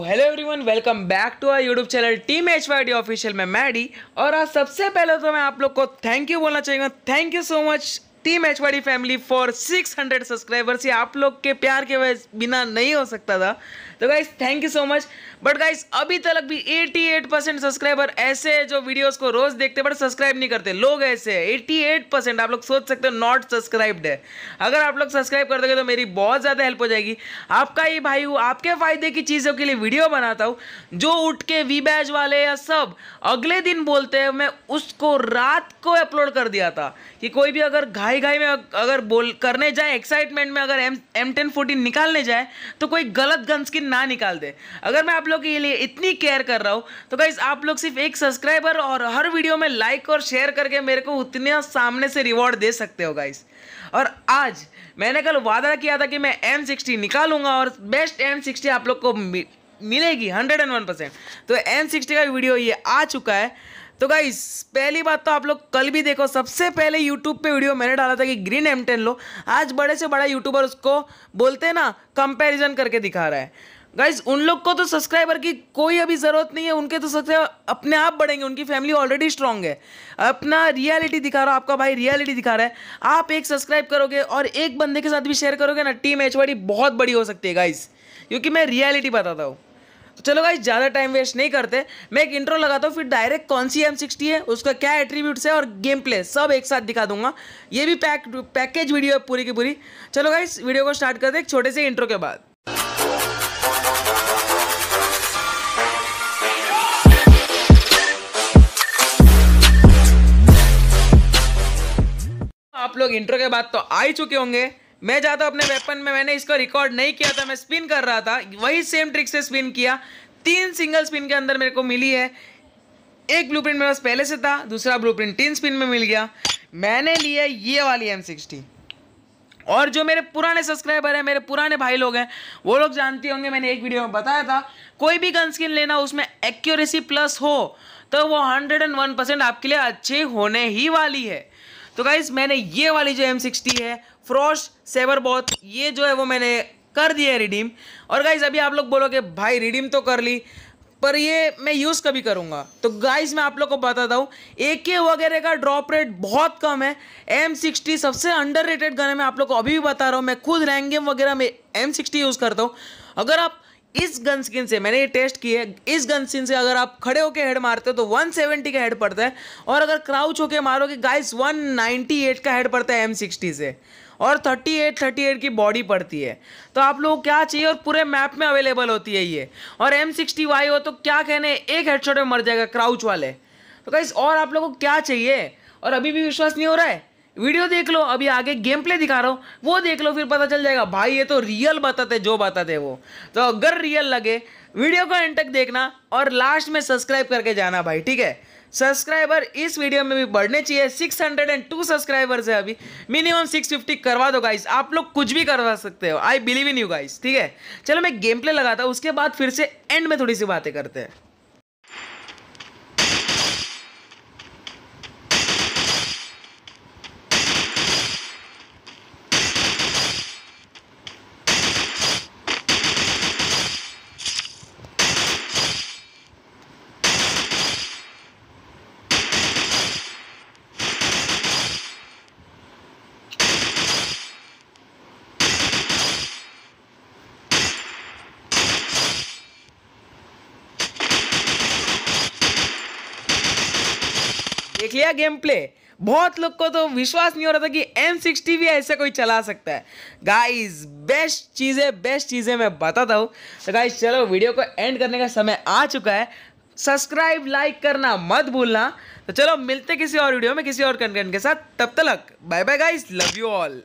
hello everyone welcome back to our YouTube channel team H Y D official में Maddy और आज सबसे पहले तो मैं आप लोग को थैंक यू बोलना चाहूँगा thank you so much team H Y D family for 600 subscribers ये आप लोग के प्यार के वजह बिना नहीं हो सकता था तो guys thank you so much but guys अभी तक भी 88 परसेंट सब्सक्राइबर ऐसे हैं जो वीडियोस को रोज देखते बट सब्सक्राइब नहीं करते लोग ऐसे हैं 88 परसेंट आप लोग सोच सकते हो नॉट सब्सक्राइब्ड है अगर आप लोग सब्सक्राइब कर दोगे तो मेरी बहुत ज़्यादा हेल्प हो जाएगी आपका ही भाई हूँ आपके फायदे की चीज़ों के लिए वीडियो बनाता हूँ जो उठ के वी बैज वाले या सब अगले दिन बोलते हैं मैं उसको रात को अपलोड कर दिया था कि कोई भी अगर घाई घाई में अगर बोल करने जाए एक्साइटमेंट में अगर एम एम निकालने जाए तो कोई गलत गन स्किन ना निकाल दे अगर मैं आप लोग के लिए इतनी केयर कर रहा हूँ तो गाइज आप लोग सिर्फ एक सब्सक्राइबर और हर वीडियो में लाइक और शेयर करके मेरे को उतने सामने से रिवॉर्ड दे सकते हो गाइज और आज मैंने कल वादा किया था कि मैं एम सिक्सटी निकालूंगा और बेस्ट एम सिक्सटी आप लोग को मिलेगी हंड्रेड एंड वन परसेंट तो एम सिक्सटी का वीडियो ये आ चुका है तो गाइज पहली बात तो आप लोग कल भी देखो सबसे पहले यूट्यूब पे वीडियो मैंने डाला था कि ग्रीन एम टेन लो आज बड़े से बड़ा यूट्यूबर उसको बोलते हैं ना कंपैरिजन करके दिखा रहा है गाइज उन लोग को तो सब्सक्राइबर की कोई अभी ज़रूरत नहीं है उनके तो सब्सक्राइबर अपने आप बढ़ेंगे उनकी फैमिली ऑलरेडी स्ट्रांग है अपना रियलिटी दिखा रहा है आपका भाई रियलिटी दिखा रहा है आप एक सब्सक्राइब करोगे और एक बंदे के साथ भी शेयर करोगे ना टीम एच बहुत बड़ी हो सकती है गाइज क्योंकि मैं रियलिटी बताता हूँ चलो गाइज ज़्यादा टाइम वेस्ट नहीं करते मैं एक इंट्रो लगाता हूँ फिर डायरेक्ट कौन सी एम सिक्सटी है उसका क्या एट्रीब्यूट्स है और गेम प्ले सब एक साथ दिखा दूंगा ये भी पैक पैकेज वीडियो है पूरी की पूरी चलो गाइज वीडियो को स्टार्ट करते हैं एक छोटे से इंट्रो के बाद आप लोग इंट्रो के बाद तो आ ही चुके होंगे मैं जाता अपने वेपन में मैंने इसको रिकॉर्ड नहीं किया था मैं स्पिन कर रहा था वही सेम ट्रिक से स्पिन किया तीन सिंगल स्पिन के अंदर मेरे को मिली है एक ब्लूप्रिंट मेरे पास पहले से था दूसरा ब्लूप्रिंट तीन स्पिन में मिल गया मैंने लिया ये वाली एम सिक्सटी और जो मेरे पुराने सब्सक्राइबर हैं मेरे पुराने भाई लोग हैं वो लोग जानते होंगे मैंने एक वीडियो में बताया था कोई भी गन स्किन लेना उसमें एक्यूरेसी प्लस हो तो वो हंड्रेड एंड वन परसेंट आपके लिए अच्छी होने ही वाली है तो गाइज मैंने ये वाली जो एम सिक्सटी है फ्रॉश सेवर बॉथ ये जो है वो मैंने कर दिया है रिडीम और गाइज अभी आप लोग बोलोगे भाई रिडीम तो कर ली पर ये मैं यूज़ कभी करूँगा तो गाइज मैं आप लोग को बताता हूँ ए के वगैरह का ड्रॉप रेट बहुत कम है एम सिक्सटी सबसे अंडर रेटेड गन है मैं आप लोग को अभी भी बता रहा हूँ मैं खुद रैंगम वगैरह में एम सिक्सटी यूज़ करता हूँ अगर आप इस गन स्किन से मैंने ये टेस्ट की है इस गन स्किन से अगर आप खड़े होकर हेड मारते हो तो 170 का हेड पड़ता है और अगर क्राउच होकर मारोगे गाइस 198 का हेड पड़ता है एम से और 38 38 की बॉडी पड़ती है तो आप लोग क्या चाहिए और पूरे मैप में अवेलेबल होती है ये और एम हो तो क्या कहने एक हेड में मर जाएगा क्राउच वाले तो गाइस और आप लोग को क्या चाहिए और अभी भी विश्वास नहीं हो रहा है वीडियो देख लो अभी आगे गेम प्ले दिखा रहा हूँ वो देख लो फिर पता चल जाएगा भाई ये तो रियल बताते जो बताते वो तो अगर रियल लगे वीडियो को एंड तक देखना और लास्ट में सब्सक्राइब करके जाना भाई ठीक है सब्सक्राइबर इस वीडियो में भी बढ़ने चाहिए six hundred and two subscribers है अभी मिनिमम सिक्स फिफ्टी करवा दो गाइस आप लोग कुछ भी करवा सकते हो I believe in you guys ठीक है चलो मैं गेम प्ले लगाता हूँ उसके बाद फिर से एंड में थोड़ी सी बातें करते हैं देख लिया गेम प्ले बहुत लोग को तो विश्वास नहीं हो रहा था कि एम सिक्सटी भी ऐसे कोई चला सकता है गाइस बेस्ट चीज़ें बेस्ट चीज़ें मैं बताता हूँ तो गाइस चलो वीडियो को एंड करने का समय आ चुका है सब्सक्राइब लाइक करना मत भूलना तो चलो मिलते किसी और वीडियो में किसी और कंटेंट के साथ तब तक bye bye guys love you all